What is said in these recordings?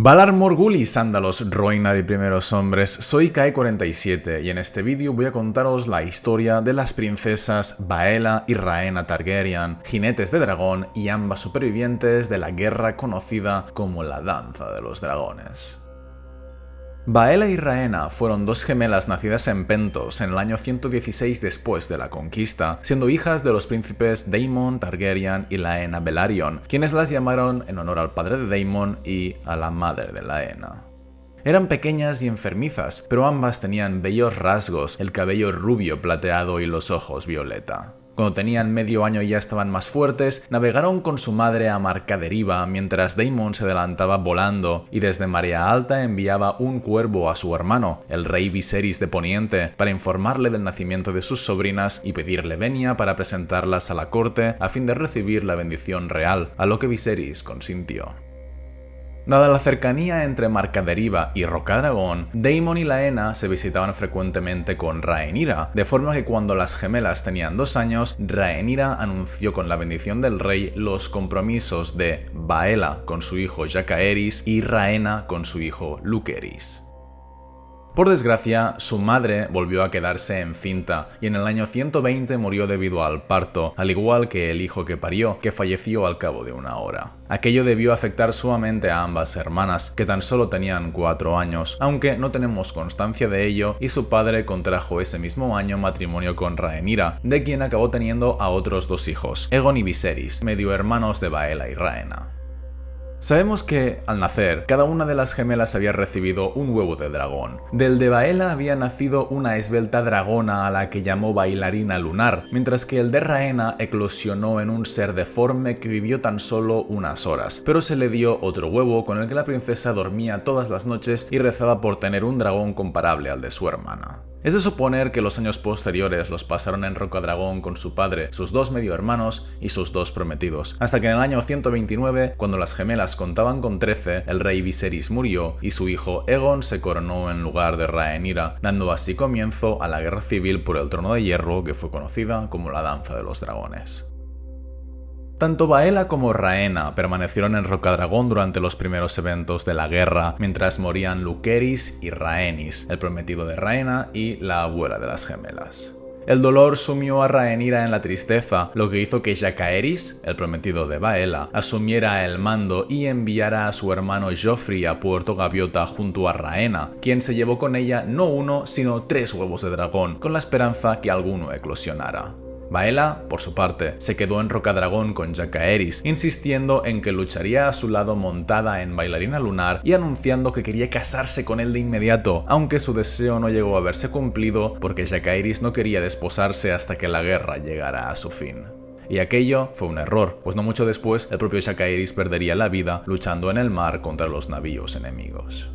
Valar Morgul y Sándalos, reina de primeros hombres, soy Kae47 y en este vídeo voy a contaros la historia de las princesas Baela y Raena Targaryen, jinetes de dragón y ambas supervivientes de la guerra conocida como la Danza de los Dragones. Baela y Raena fueron dos gemelas nacidas en Pentos en el año 116 después de la conquista, siendo hijas de los príncipes Daemon, Targaryen y Laena Velaryon, quienes las llamaron en honor al padre de Daemon y a la madre de Laena. Eran pequeñas y enfermizas, pero ambas tenían bellos rasgos, el cabello rubio plateado y los ojos violeta. Cuando tenían medio año y ya estaban más fuertes, navegaron con su madre a Deriva, mientras Daemon se adelantaba volando y desde marea alta enviaba un cuervo a su hermano, el rey Viserys de Poniente, para informarle del nacimiento de sus sobrinas y pedirle venia para presentarlas a la corte a fin de recibir la bendición real, a lo que Viserys consintió. Dada la cercanía entre Marcaderiva y Rocadragón, Daemon y Laena se visitaban frecuentemente con Rhaenyra, de forma que cuando las gemelas tenían dos años, Rhaenyra anunció con la bendición del rey los compromisos de Baela con su hijo Jacaeris y Raena con su hijo Luqueris. Por desgracia, su madre volvió a quedarse encinta y en el año 120 murió debido al parto, al igual que el hijo que parió, que falleció al cabo de una hora. Aquello debió afectar sumamente a ambas hermanas, que tan solo tenían cuatro años, aunque no tenemos constancia de ello y su padre contrajo ese mismo año matrimonio con Rhaenyra, de quien acabó teniendo a otros dos hijos, Egon y Viserys, medio hermanos de Baela y Raena. Sabemos que, al nacer, cada una de las gemelas había recibido un huevo de dragón. Del de Baela había nacido una esbelta dragona a la que llamó bailarina lunar, mientras que el de Raena eclosionó en un ser deforme que vivió tan solo unas horas, pero se le dio otro huevo con el que la princesa dormía todas las noches y rezaba por tener un dragón comparable al de su hermana. Es de suponer que los años posteriores los pasaron en dragón con su padre, sus dos medio hermanos y sus dos prometidos, hasta que en el año 129, cuando las gemelas contaban con 13, el rey Viserys murió y su hijo Egon se coronó en lugar de Rhaenyra, dando así comienzo a la guerra civil por el trono de hierro que fue conocida como la Danza de los Dragones. Tanto Baela como Raena permanecieron en Rocadragón durante los primeros eventos de la guerra, mientras morían Luqueris y Raenis, el prometido de Raena y la abuela de las gemelas. El dolor sumió a Raenira en la tristeza, lo que hizo que Jacaeris, el prometido de Baela, asumiera el mando y enviara a su hermano Joffrey a Puerto Gaviota junto a Raena, quien se llevó con ella no uno, sino tres huevos de dragón, con la esperanza que alguno eclosionara. Baela, por su parte, se quedó en Rocadragón con Jacaeris, insistiendo en que lucharía a su lado montada en bailarina lunar y anunciando que quería casarse con él de inmediato, aunque su deseo no llegó a verse cumplido porque Jacaeris no quería desposarse hasta que la guerra llegara a su fin. Y aquello fue un error, pues no mucho después el propio Jacaeris perdería la vida luchando en el mar contra los navíos enemigos.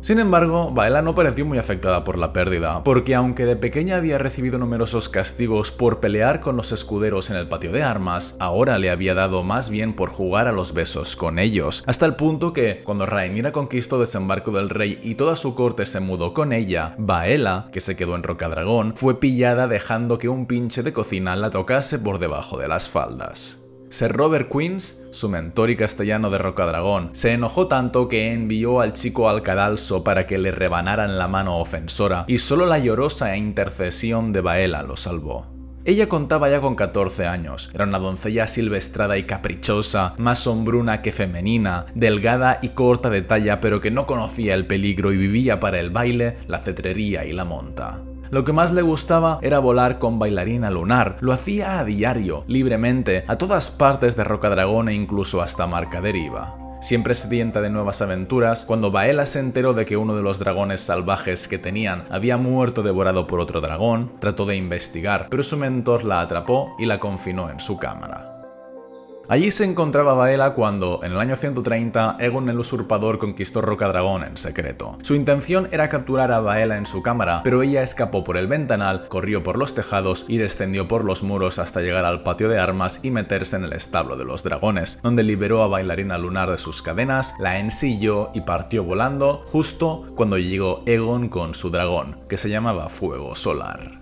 Sin embargo, Baela no pareció muy afectada por la pérdida, porque aunque de pequeña había recibido numerosos castigos por pelear con los escuderos en el patio de armas, ahora le había dado más bien por jugar a los besos con ellos, hasta el punto que, cuando Rainira conquistó desembarco del rey y toda su corte se mudó con ella, Baela, que se quedó en Rocadragón, fue pillada dejando que un pinche de cocina la tocase por debajo de las faldas. Sir Robert Queens, su mentor y castellano de Rocadragón, se enojó tanto que envió al chico al cadalso para que le rebanaran la mano ofensora, y solo la llorosa intercesión de Baela lo salvó. Ella contaba ya con 14 años, era una doncella silvestrada y caprichosa, más sombruna que femenina, delgada y corta de talla pero que no conocía el peligro y vivía para el baile, la cetrería y la monta. Lo que más le gustaba era volar con bailarina lunar. Lo hacía a diario, libremente, a todas partes de Rocadragón e incluso hasta Marca Deriva. Siempre sedienta de nuevas aventuras, cuando Baela se enteró de que uno de los dragones salvajes que tenían había muerto devorado por otro dragón, trató de investigar, pero su mentor la atrapó y la confinó en su cámara. Allí se encontraba Baela cuando, en el año 130, Egon el Usurpador conquistó Rocadragón en secreto. Su intención era capturar a Baela en su cámara, pero ella escapó por el ventanal, corrió por los tejados y descendió por los muros hasta llegar al patio de armas y meterse en el establo de los dragones, donde liberó a Bailarina Lunar de sus cadenas, la ensilló y partió volando justo cuando llegó Egon con su dragón, que se llamaba Fuego Solar.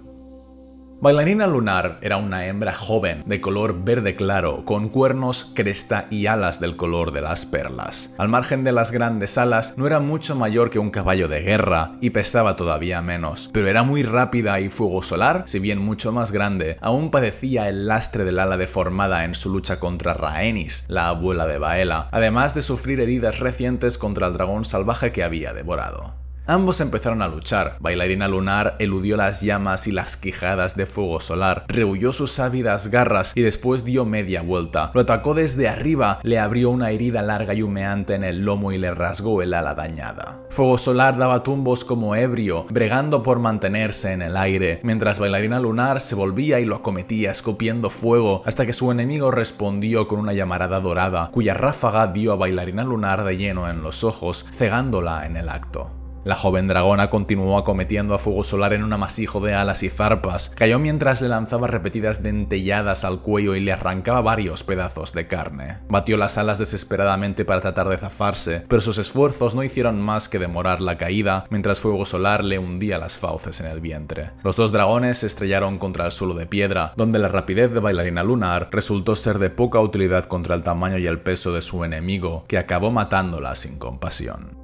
Bailarina Lunar era una hembra joven de color verde claro, con cuernos, cresta y alas del color de las perlas. Al margen de las grandes alas, no era mucho mayor que un caballo de guerra y pesaba todavía menos, pero era muy rápida y fuego solar, si bien mucho más grande, aún padecía el lastre del ala deformada en su lucha contra Raenis, la abuela de Baela, además de sufrir heridas recientes contra el dragón salvaje que había devorado. Ambos empezaron a luchar. Bailarina Lunar eludió las llamas y las quijadas de fuego solar, rehuyó sus ávidas garras y después dio media vuelta. Lo atacó desde arriba, le abrió una herida larga y humeante en el lomo y le rasgó el ala dañada. Fuego solar daba tumbos como ebrio, bregando por mantenerse en el aire, mientras Bailarina Lunar se volvía y lo acometía escupiendo fuego hasta que su enemigo respondió con una llamarada dorada, cuya ráfaga dio a Bailarina Lunar de lleno en los ojos, cegándola en el acto. La joven dragona continuó acometiendo a Fuego Solar en un amasijo de alas y zarpas, cayó mientras le lanzaba repetidas dentelladas al cuello y le arrancaba varios pedazos de carne. Batió las alas desesperadamente para tratar de zafarse, pero sus esfuerzos no hicieron más que demorar la caída, mientras Fuego Solar le hundía las fauces en el vientre. Los dos dragones se estrellaron contra el suelo de piedra, donde la rapidez de Bailarina Lunar resultó ser de poca utilidad contra el tamaño y el peso de su enemigo, que acabó matándola sin compasión.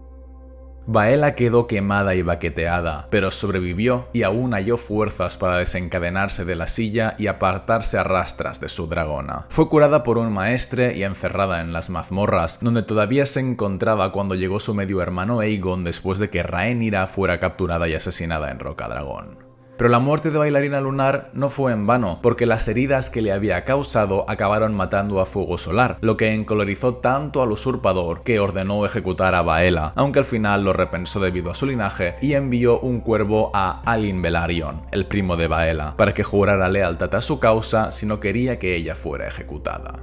Baela quedó quemada y baqueteada, pero sobrevivió y aún halló fuerzas para desencadenarse de la silla y apartarse a rastras de su dragona. Fue curada por un maestre y encerrada en las mazmorras, donde todavía se encontraba cuando llegó su medio hermano Aegon después de que Raenira fuera capturada y asesinada en Dragón. Pero la muerte de Bailarina Lunar no fue en vano, porque las heridas que le había causado acabaron matando a Fuego Solar, lo que encolorizó tanto al usurpador que ordenó ejecutar a Baela, aunque al final lo repensó debido a su linaje y envió un cuervo a Alin Velaryon, el primo de Baela, para que jurara lealtad a su causa si no quería que ella fuera ejecutada.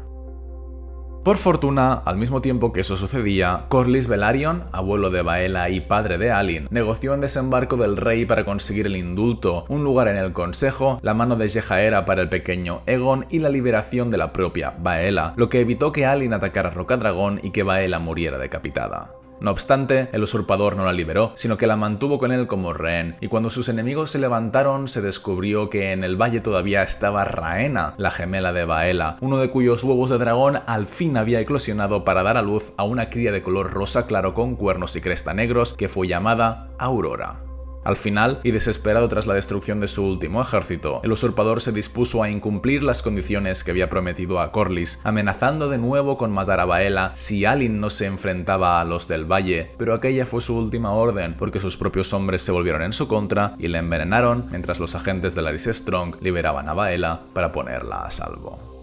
Por fortuna, al mismo tiempo que eso sucedía, Corlys Velaryon, abuelo de Baela y padre de Alin, negoció en desembarco del rey para conseguir el indulto, un lugar en el consejo, la mano de Jehaera para el pequeño Egon y la liberación de la propia Baela, lo que evitó que Alin atacara Rocadragón y que Baela muriera decapitada. No obstante, el usurpador no la liberó, sino que la mantuvo con él como rehén, y cuando sus enemigos se levantaron se descubrió que en el valle todavía estaba Raena, la gemela de Baela, uno de cuyos huevos de dragón al fin había eclosionado para dar a luz a una cría de color rosa claro con cuernos y cresta negros que fue llamada Aurora. Al final, y desesperado tras la destrucción de su último ejército, el usurpador se dispuso a incumplir las condiciones que había prometido a Corlys, amenazando de nuevo con matar a Baela si Alin no se enfrentaba a los del valle, pero aquella fue su última orden, porque sus propios hombres se volvieron en su contra y le envenenaron mientras los agentes de Larys Strong liberaban a Baela para ponerla a salvo.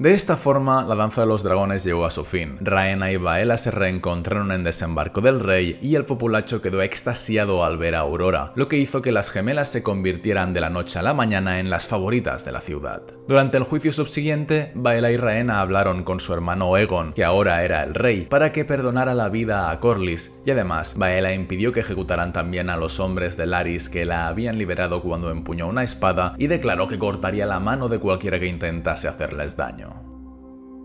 De esta forma, la danza de los dragones llegó a su fin. Raena y Baela se reencontraron en Desembarco del Rey y el populacho quedó extasiado al ver a Aurora, lo que hizo que las gemelas se convirtieran de la noche a la mañana en las favoritas de la ciudad. Durante el juicio subsiguiente, Baela y Raena hablaron con su hermano Egon, que ahora era el rey, para que perdonara la vida a Corlys, y además, Baela impidió que ejecutaran también a los hombres de Laris que la habían liberado cuando empuñó una espada y declaró que cortaría la mano de cualquiera que intentase hacerles daño.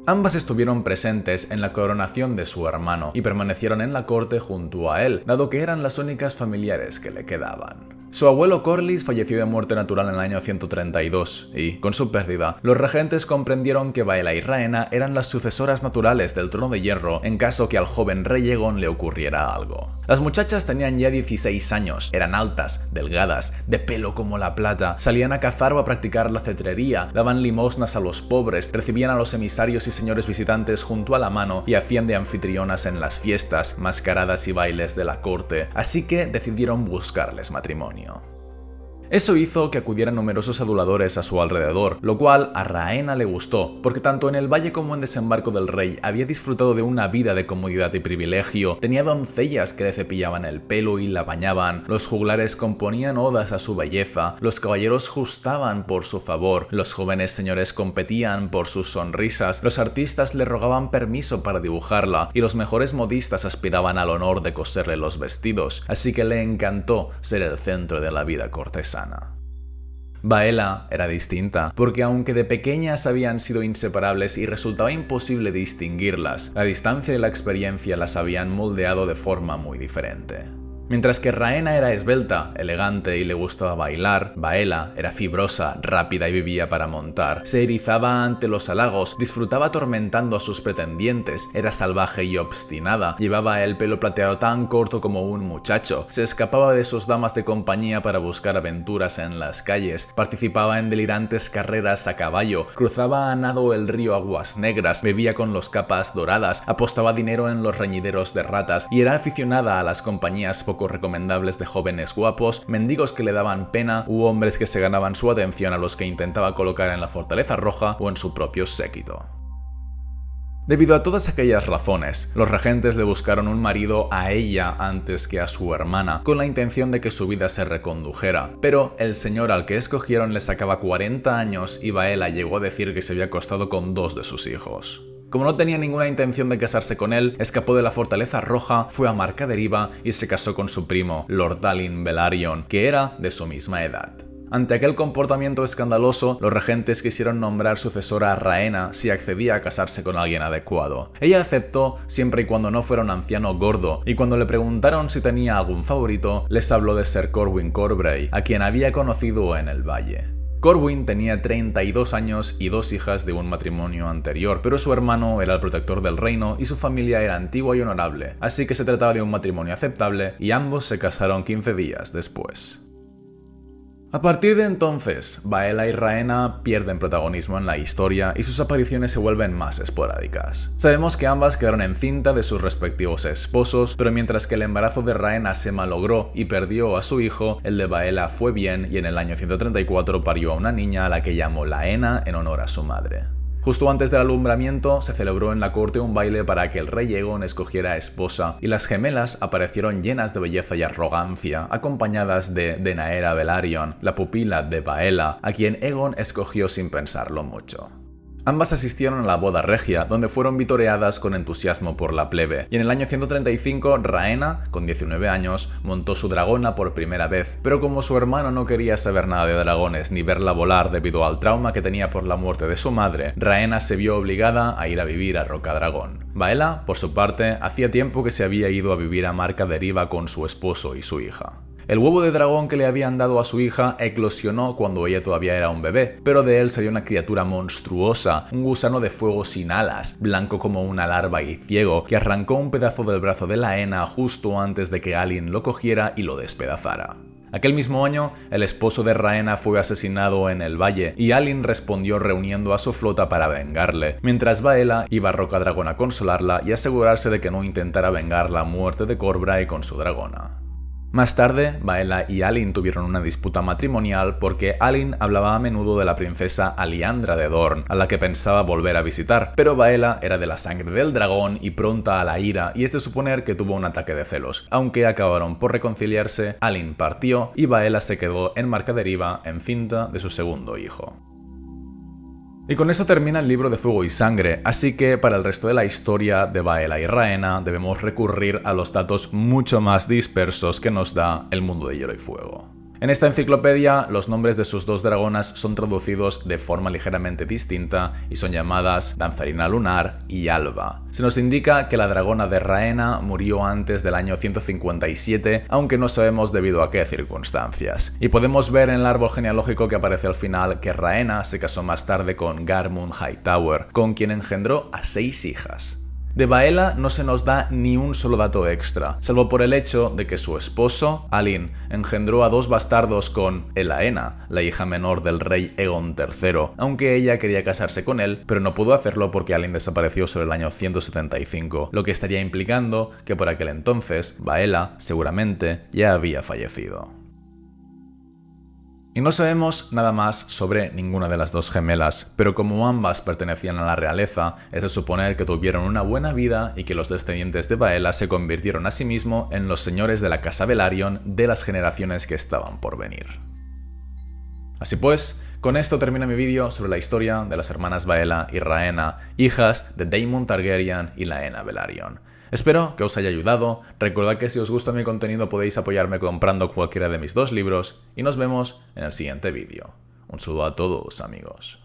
Ambas estuvieron presentes en la coronación de su hermano y permanecieron en la corte junto a él, dado que eran las únicas familiares que le quedaban. Su abuelo Corlys falleció de muerte natural en el año 132 y, con su pérdida, los regentes comprendieron que Baela y Raena eran las sucesoras naturales del trono de hierro en caso que al joven rey le ocurriera algo. Las muchachas tenían ya 16 años, eran altas, delgadas, de pelo como la plata, salían a cazar o a practicar la cetrería, daban limosnas a los pobres, recibían a los emisarios y señores visitantes junto a la mano y hacían de anfitrionas en las fiestas, mascaradas y bailes de la corte, así que decidieron buscarles matrimonio. know. Eso hizo que acudieran numerosos aduladores a su alrededor, lo cual a Raena le gustó, porque tanto en el valle como en Desembarco del Rey había disfrutado de una vida de comodidad y privilegio, tenía doncellas que le cepillaban el pelo y la bañaban, los juglares componían odas a su belleza, los caballeros justaban por su favor, los jóvenes señores competían por sus sonrisas, los artistas le rogaban permiso para dibujarla y los mejores modistas aspiraban al honor de coserle los vestidos, así que le encantó ser el centro de la vida cortesa. Baela era distinta, porque aunque de pequeñas habían sido inseparables y resultaba imposible distinguirlas, la distancia y la experiencia las habían moldeado de forma muy diferente. Mientras que Raena era esbelta, elegante y le gustaba bailar, Baela era fibrosa, rápida y vivía para montar, se erizaba ante los halagos, disfrutaba atormentando a sus pretendientes, era salvaje y obstinada, llevaba el pelo plateado tan corto como un muchacho, se escapaba de sus damas de compañía para buscar aventuras en las calles, participaba en delirantes carreras a caballo, cruzaba a nado el río Aguas Negras, bebía con los capas doradas, apostaba dinero en los reñideros de ratas y era aficionada a las compañías poco recomendables de jóvenes guapos, mendigos que le daban pena u hombres que se ganaban su atención a los que intentaba colocar en la Fortaleza Roja o en su propio séquito. Debido a todas aquellas razones, los regentes le buscaron un marido a ella antes que a su hermana, con la intención de que su vida se recondujera. Pero el señor al que escogieron le sacaba 40 años y Baela llegó a decir que se había acostado con dos de sus hijos. Como no tenía ninguna intención de casarse con él, escapó de la Fortaleza Roja, fue a Marca Deriva y se casó con su primo, Lord Dalin Velaryon, que era de su misma edad. Ante aquel comportamiento escandaloso, los regentes quisieron nombrar sucesora a Raena si accedía a casarse con alguien adecuado. Ella aceptó siempre y cuando no fuera un anciano gordo, y cuando le preguntaron si tenía algún favorito, les habló de ser Corwin Corbray, a quien había conocido en el valle. Corwin tenía 32 años y dos hijas de un matrimonio anterior, pero su hermano era el protector del reino y su familia era antigua y honorable, así que se trataba de un matrimonio aceptable y ambos se casaron 15 días después. A partir de entonces, Baela y Raena pierden protagonismo en la historia y sus apariciones se vuelven más esporádicas. Sabemos que ambas quedaron en cinta de sus respectivos esposos, pero mientras que el embarazo de Raena se malogró y perdió a su hijo, el de Baela fue bien y en el año 134 parió a una niña a la que llamó Laena en honor a su madre. Justo antes del alumbramiento se celebró en la corte un baile para que el rey Egon escogiera esposa, y las gemelas aparecieron llenas de belleza y arrogancia, acompañadas de Denaera Velaryon, la pupila de Baela, a quien Egon escogió sin pensarlo mucho. Ambas asistieron a la boda regia, donde fueron vitoreadas con entusiasmo por la plebe, y en el año 135 Raena, con 19 años, montó su dragona por primera vez, pero como su hermano no quería saber nada de dragones ni verla volar debido al trauma que tenía por la muerte de su madre, Raena se vio obligada a ir a vivir a Rocadragón. Baela, por su parte, hacía tiempo que se había ido a vivir a Marca Deriva con su esposo y su hija. El huevo de dragón que le habían dado a su hija eclosionó cuando ella todavía era un bebé, pero de él salió una criatura monstruosa, un gusano de fuego sin alas, blanco como una larva y ciego, que arrancó un pedazo del brazo de la hena justo antes de que Alin lo cogiera y lo despedazara. Aquel mismo año, el esposo de Raena fue asesinado en el valle y Alin respondió reuniendo a su flota para vengarle, mientras Baela iba a Roca Dragón a consolarla y asegurarse de que no intentara vengar la muerte de Corbra con su dragona. Más tarde, Baela y Alin tuvieron una disputa matrimonial porque Alin hablaba a menudo de la princesa Aliandra de Dorn, a la que pensaba volver a visitar, pero Baela era de la sangre del dragón y pronta a la ira, y es de suponer que tuvo un ataque de celos. Aunque acabaron por reconciliarse, Alin partió y Baela se quedó en Marca Deriva, en cinta de su segundo hijo. Y con esto termina el libro de Fuego y Sangre, así que para el resto de la historia de Baela y Raena debemos recurrir a los datos mucho más dispersos que nos da el mundo de Hielo y Fuego. En esta enciclopedia, los nombres de sus dos dragonas son traducidos de forma ligeramente distinta y son llamadas Danzarina Lunar y Alba. Se nos indica que la dragona de Raena murió antes del año 157, aunque no sabemos debido a qué circunstancias. Y podemos ver en el árbol genealógico que aparece al final que Raena se casó más tarde con Garmund Hightower, con quien engendró a seis hijas. De Baela no se nos da ni un solo dato extra, salvo por el hecho de que su esposo, Alin, engendró a dos bastardos con Elaena, la hija menor del rey Egon III, aunque ella quería casarse con él, pero no pudo hacerlo porque Alin desapareció sobre el año 175, lo que estaría implicando que por aquel entonces Baela seguramente ya había fallecido. Y no sabemos nada más sobre ninguna de las dos gemelas, pero como ambas pertenecían a la realeza, es de suponer que tuvieron una buena vida y que los descendientes de Baela se convirtieron a sí en los señores de la casa Velaryon de las generaciones que estaban por venir. Así pues, con esto termina mi vídeo sobre la historia de las hermanas Baela y Raena, hijas de Daemon Targaryen y Laena Velaryon. Espero que os haya ayudado, recordad que si os gusta mi contenido podéis apoyarme comprando cualquiera de mis dos libros y nos vemos en el siguiente vídeo. Un saludo a todos amigos.